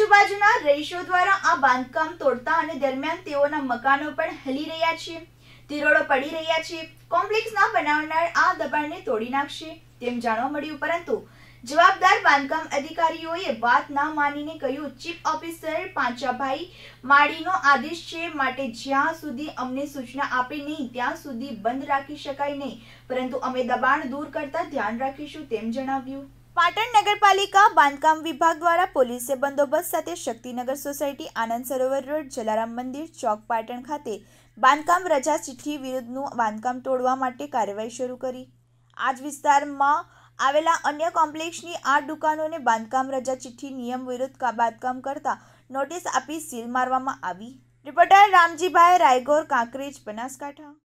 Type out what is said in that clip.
આજુબાજુના રહીશો દ્વારા આ બાંધકામ તોડતા અને દરમિયાન તેઓના મકાનો પણ હલી રહ્યા છે તિરોડો પડી રહ્યા છે ના બનાવનાર આ દબાણને તોડી નાખશે તેમ જાણવા મળ્યું પરંતુ જવાબદાર બાંધકામ અધિકારીઓએ વાત ના માનીને કહ્યું ચીફ ઓફિસર પાંચાભાઈ માળીનો આદેશ છે માટે જ્યાં સુધી અમને સૂચના આપી નહીં ત્યાં સુધી બંધ રાખી શકાય નહીં પરંતુ અમે દબાણ દૂર કરતા ધ્યાન રાખીશું તેમ જણાવ્યું પાટણ નગરપાલિકા બાંધકામ વિભાગ દ્વારા પોલીસે બંદોબસ્ત સાથે શક્તિનગર સોસાયટી આનંદ સરોવર રોડ જલારામ મંદિર ચોક પાટણ ખાતે બાંધકામ રજા ચિઠ્ઠી વિરુદ્ધનું બાંધકામ તોડવા માટે કાર્યવાહી શરૂ કરી આજ વિસ્તારમાં આવેલા અન્ય કોમ્પ્લેક્ષની આઠ દુકાનોને બાંધકામ રજા ચિઠ્ઠી નિયમ વિરુદ્ધ બાંધકામ કરતા નોટિસ આપી સીલ મારવામાં આવી રિપોર્ટર રામજીભાઈ રાયગોર કાંકરેજ બનાસકાંઠા